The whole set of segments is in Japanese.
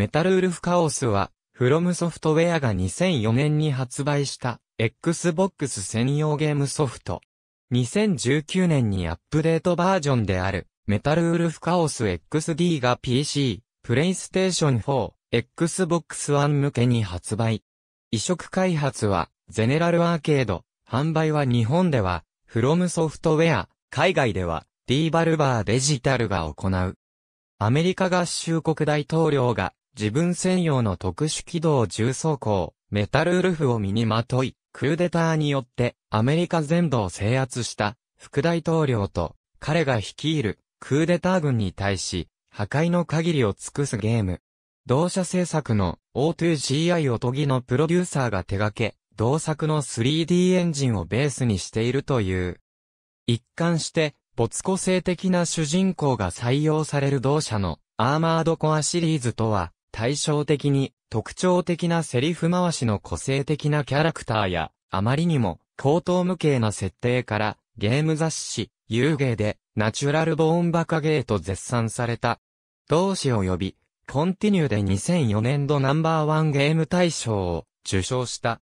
メタルウルフカオスは、フロムソフトウェアが2004年に発売した Xbox 専用ゲームソフト。2019年にアップデートバージョンであるメタルウルフカオス XD が PC、PlayStation 4、Xbox One 向けに発売。移植開発はゼネラルアーケード、販売は日本ではフロムソフトウェア、海外ではディーバルバーデジタルが行う。アメリカ合衆国大統領が自分専用の特殊機動重装甲、メタルウルフを身にまとい、クーデターによってアメリカ全土を制圧した副大統領と彼が率いるクーデター軍に対し破壊の限りを尽くすゲーム。同社制作の O2GI おとぎのプロデューサーが手掛け、同作の 3D エンジンをベースにしているという。一貫して、没個性的な主人公が採用される同社のアーマードコアシリーズとは対照的に特徴的なセリフ回しの個性的なキャラクターや、あまりにも高等無形な設定から、ゲーム雑誌、遊芸で、ナチュラルボーンバカゲーと絶賛された。同誌及び、コンティニューで2004年度ナンバーワンゲーム大賞を受賞した。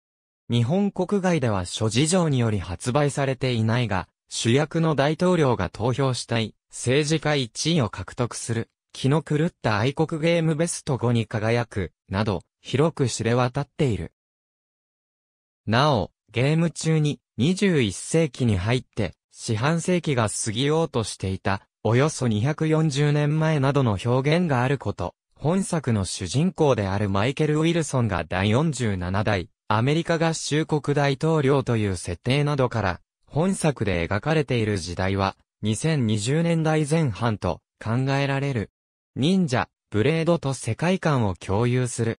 日本国外では諸事情により発売されていないが、主役の大統領が投票したい、政治家1位を獲得する気の狂った愛国ゲームベスト5に輝く、など、広く知れ渡っている。なお、ゲーム中に21世紀に入って、四半世紀が過ぎようとしていた、およそ240年前などの表現があること、本作の主人公であるマイケル・ウィルソンが第47代、アメリカ合衆国大統領という設定などから、本作で描かれている時代は、2020年代前半と考えられる。忍者、ブレードと世界観を共有する。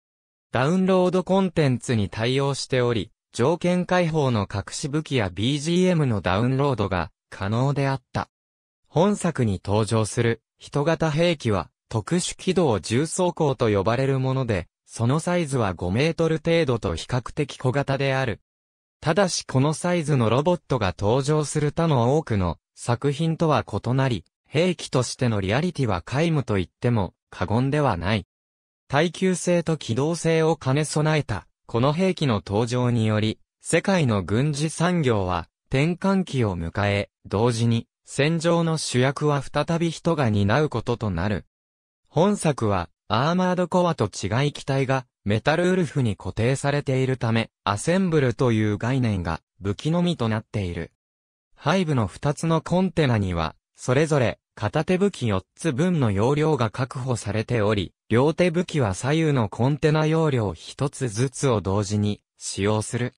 ダウンロードコンテンツに対応しており、条件解放の隠し武器や BGM のダウンロードが可能であった。本作に登場する人型兵器は特殊軌道重装甲と呼ばれるもので、そのサイズは5メートル程度と比較的小型である。ただしこのサイズのロボットが登場する他の多くの作品とは異なり、兵器としてのリアリティは皆無と言っても過言ではない。耐久性と機動性を兼ね備えた、この兵器の登場により、世界の軍事産業は転換期を迎え、同時に戦場の主役は再び人が担うこととなる。本作はアーマードコアと違い機体がメタルウルフに固定されているため、アセンブルという概念が武器のみとなっている。ハイブの2つのコンテナには、それぞれ片手武器4つ分の容量が確保されており、両手武器は左右のコンテナ容量1つずつを同時に使用する。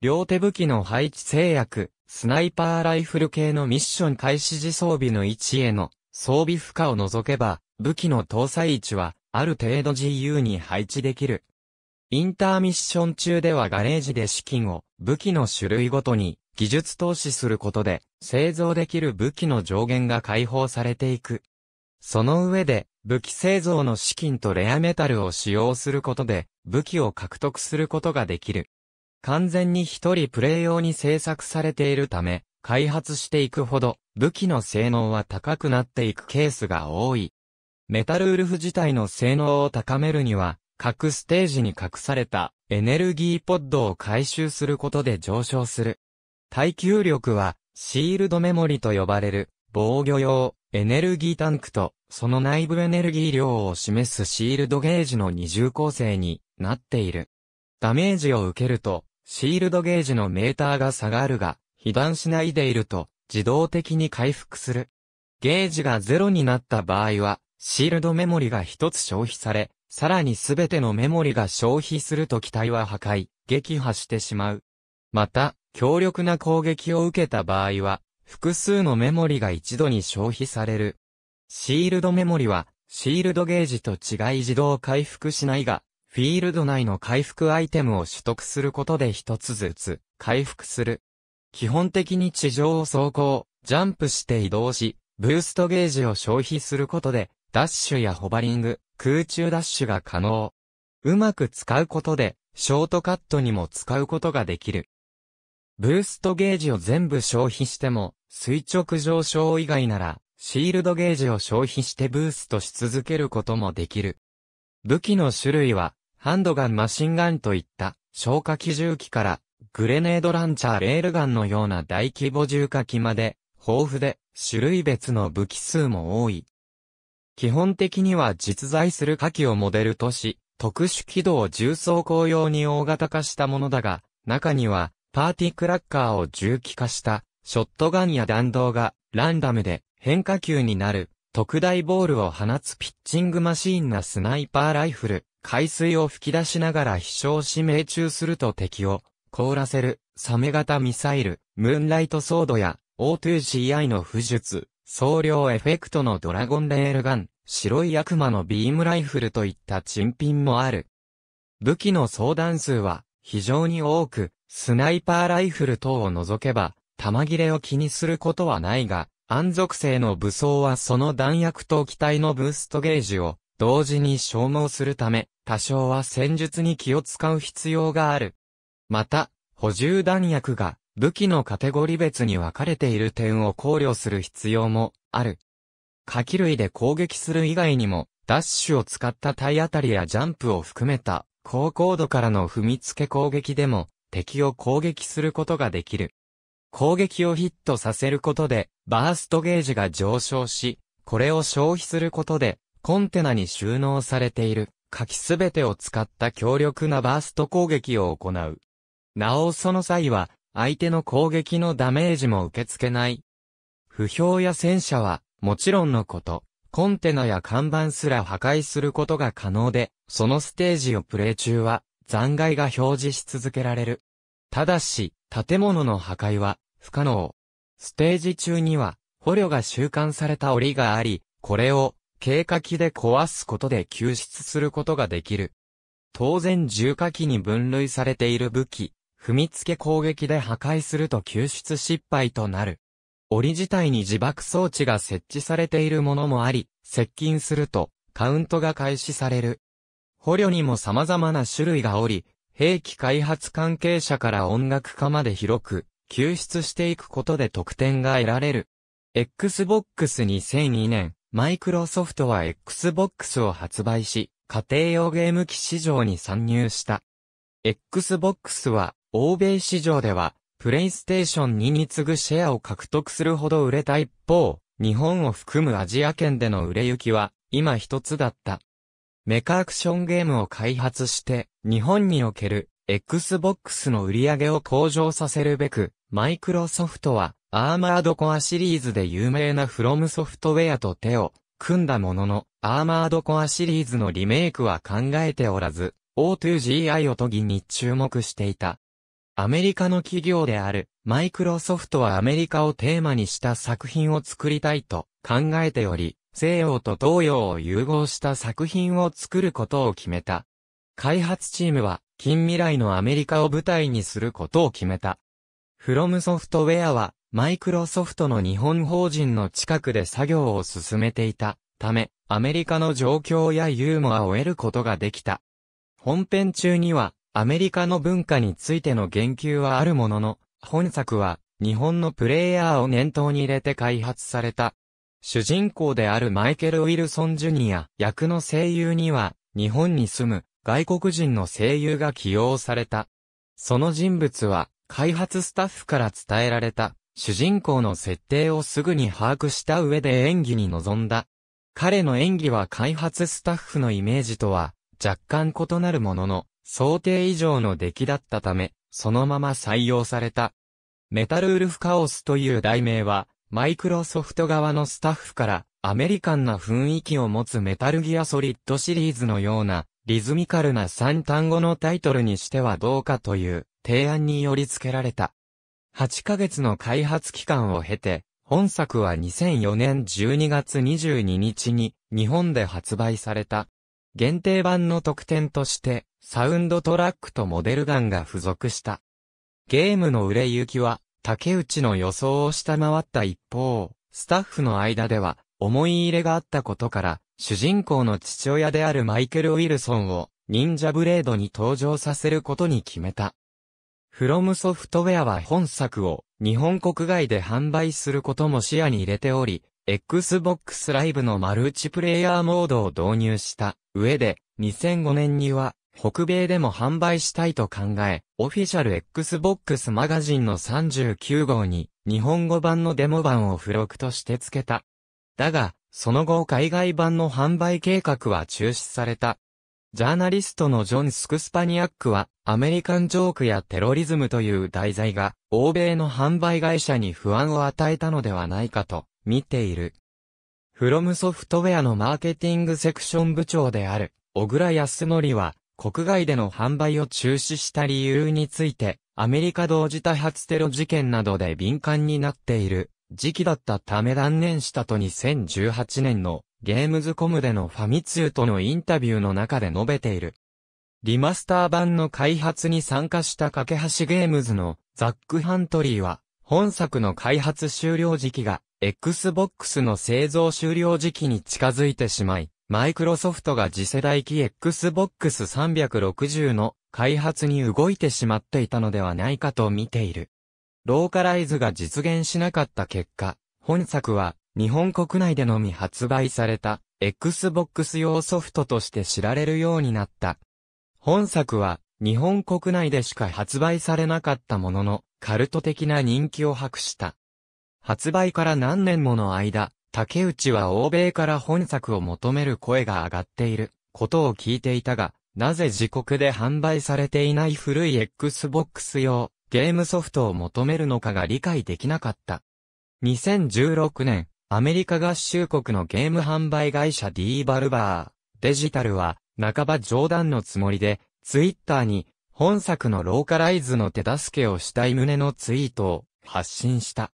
両手武器の配置制約、スナイパーライフル系のミッション開始時装備の位置への装備負荷を除けば、武器の搭載位置はある程度自由に配置できる。インターミッション中ではガレージで資金を武器の種類ごとに技術投資することで製造できる武器の上限が解放されていく。その上で武器製造の資金とレアメタルを使用することで武器を獲得することができる。完全に一人プレイ用に制作されているため、開発していくほど武器の性能は高くなっていくケースが多い。メタルウルフ自体の性能を高めるには、各ステージに隠されたエネルギーポッドを回収することで上昇する。耐久力は、シールドメモリと呼ばれる、防御用、エネルギータンクと、その内部エネルギー量を示すシールドゲージの二重構成になっている。ダメージを受けると、シールドゲージのメーターが下がるが、被弾しないでいると、自動的に回復する。ゲージがゼロになった場合は、シールドメモリが一つ消費され、さらにすべてのメモリが消費すると機体は破壊、撃破してしまう。また、強力な攻撃を受けた場合は、複数のメモリが一度に消費される。シールドメモリは、シールドゲージと違い自動回復しないが、フィールド内の回復アイテムを取得することで一つずつ回復する。基本的に地上を走行、ジャンプして移動し、ブーストゲージを消費することで、ダッシュやホバリング、空中ダッシュが可能。うまく使うことで、ショートカットにも使うことができる。ブーストゲージを全部消費しても、垂直上昇以外なら、シールドゲージを消費してブーストし続けることもできる。武器の種類は、ハンドガンマシンガンといった消火器重機からグレネードランチャーレールガンのような大規模重火器まで豊富で種類別の武器数も多い。基本的には実在する火器をモデルとし特殊軌道重装甲用に大型化したものだが中にはパーティクラッカーを重機化した、ショットガンや弾道が、ランダムで変化球になる、特大ボールを放つピッチングマシーンなスナイパーライフル、海水を吹き出しながら飛翔し命中すると敵を凍らせる、サメ型ミサイル、ムーンライトソードや O2CI の不術、総量エフェクトのドラゴンレールガン、白い悪魔のビームライフルといった珍品もある。武器の相談数は非常に多く、スナイパーライフル等を除けば、弾切れを気にすることはないが、安属性の武装はその弾薬と機体のブーストゲージを同時に消耗するため、多少は戦術に気を使う必要がある。また、補充弾薬が武器のカテゴリ別に分かれている点を考慮する必要もある。火器類で攻撃する以外にも、ダッシュを使った体当たりやジャンプを含めた高高度からの踏みつけ攻撃でも敵を攻撃することができる。攻撃をヒットさせることで、バーストゲージが上昇し、これを消費することで、コンテナに収納されている、書きすべてを使った強力なバースト攻撃を行う。なおその際は、相手の攻撃のダメージも受け付けない。不評や戦車は、もちろんのこと、コンテナや看板すら破壊することが可能で、そのステージをプレイ中は残骸が表示し続けられる。ただし、建物の破壊は不可能。ステージ中には捕虜が収監された檻があり、これを軽火器で壊すことで救出することができる。当然重火器に分類されている武器、踏みつけ攻撃で破壊すると救出失敗となる。檻自体に自爆装置が設置されているものもあり、接近すると、カウントが開始される。捕虜にも様々な種類がおり、兵器開発関係者から音楽家まで広く、救出していくことで得点が得られる。Xbox 2002年、マイクロソフトは Xbox を発売し、家庭用ゲーム機市場に参入した。Xbox は、欧米市場では、プレイステーション2に次ぐシェアを獲得するほど売れた一方、日本を含むアジア圏での売れ行きは、今一つだった。メカアクションゲームを開発して、日本における Xbox の売り上げを向上させるべく、マイクロソフトは、アーマードコアシリーズで有名なフロムソフトウェアと手を組んだものの、アーマードコアシリーズのリメイクは考えておらず、O2GI おとぎに注目していた。アメリカの企業であるマイクロソフトはアメリカをテーマにした作品を作りたいと考えており、西洋と東洋を融合した作品を作ることを決めた。開発チームは近未来のアメリカを舞台にすることを決めた。フロムソフトウェアはマイクロソフトの日本法人の近くで作業を進めていたため、アメリカの状況やユーモアを得ることができた。本編中には、アメリカの文化についての言及はあるものの、本作は日本のプレイヤーを念頭に入れて開発された。主人公であるマイケル・ウィルソン・ジュニア役の声優には、日本に住む外国人の声優が起用された。その人物は、開発スタッフから伝えられた、主人公の設定をすぐに把握した上で演技に臨んだ。彼の演技は開発スタッフのイメージとは、若干異なるものの、想定以上の出来だったため、そのまま採用された。メタルウルフカオスという題名は、マイクロソフト側のスタッフから、アメリカンな雰囲気を持つメタルギアソリッドシリーズのような、リズミカルな3単語のタイトルにしてはどうかという提案により付けられた。8ヶ月の開発期間を経て、本作は2004年12月22日に日本で発売された。限定版の特典として、サウンドトラックとモデルガンが付属した。ゲームの売れ行きは、竹内の予想を下回った一方、スタッフの間では、思い入れがあったことから、主人公の父親であるマイケル・ウィルソンを、忍者ブレードに登場させることに決めた。フロムソフトウェアは本作を日本国外で販売することも視野に入れており、Xbox Live のマルチプレイヤーモードを導入した上で、2005年には、北米でも販売したいと考え、オフィシャル Xbox マガジンの39号に、日本語版のデモ版を付録として付けた。だが、その後海外版の販売計画は中止された。ジャーナリストのジョン・スクスパニアックは、アメリカンジョークやテロリズムという題材が、欧米の販売会社に不安を与えたのではないかと、見ている。フロムソフトウェアのマーケティングセクション部長である、小倉康則は、国外での販売を中止した理由について、アメリカ同時多発テロ事件などで敏感になっている時期だったため断念したと2018年のゲームズコムでのファミ通とのインタビューの中で述べている。リマスター版の開発に参加した架け橋ゲームズのザック・ハントリーは、本作の開発終了時期が Xbox の製造終了時期に近づいてしまい、マイクロソフトが次世代機 Xbox 360の開発に動いてしまっていたのではないかと見ている。ローカライズが実現しなかった結果、本作は日本国内でのみ発売された Xbox 用ソフトとして知られるようになった。本作は日本国内でしか発売されなかったもののカルト的な人気を博した。発売から何年もの間、竹内は欧米から本作を求める声が上がっていることを聞いていたが、なぜ自国で販売されていない古い Xbox 用ゲームソフトを求めるのかが理解できなかった。2016年、アメリカ合衆国のゲーム販売会社 D バルバー、デジタルは、半ば冗談のつもりで、ツイッターに、本作のローカライズの手助けをしたい旨のツイートを発信した。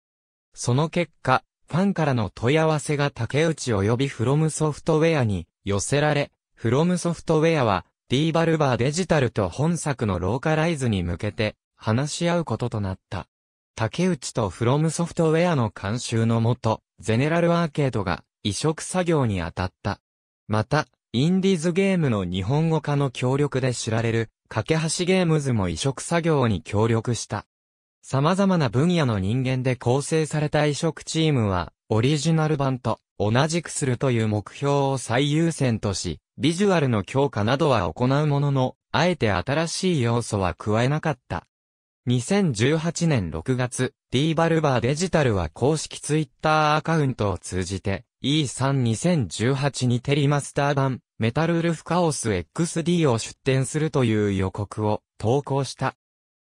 その結果、ファンからの問い合わせが竹内及びフロムソフトウェアに寄せられ、フロムソフトウェアは、D バルバーデジタルと本作のローカライズに向けて、話し合うこととなった。竹内とフロムソフトウェアの監修のもと、ゼネラルアーケードが移植作業に当たった。また、インディーズゲームの日本語化の協力で知られる、架け橋ゲームズも移植作業に協力した。様々な分野の人間で構成された移植チームは、オリジナル版と同じくするという目標を最優先とし、ビジュアルの強化などは行うものの、あえて新しい要素は加えなかった。2018年6月、D バルバーデジタルは公式ツイッターアカウントを通じて、E32018 にテリマスター版、メタルウルフカオス XD を出展するという予告を投稿した。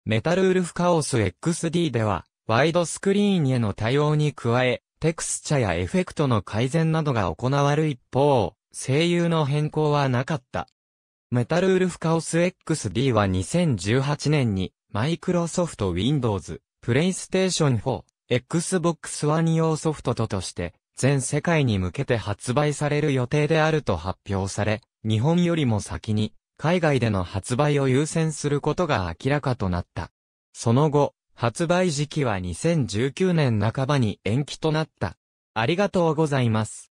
メタルウルフカオス XD では、ワイドスクリーンへの対応に加え、テクスチャやエフェクトの改善などが行われる一方、声優の変更はなかった。メタルウルフカオス XD は2018年に、マイクロソフト Windows、PlayStation 4、Xbox One 用ソフトととして、全世界に向けて発売される予定であると発表され、日本よりも先に海外での発売を優先することが明らかとなった。その後、発売時期は2019年半ばに延期となった。ありがとうございます。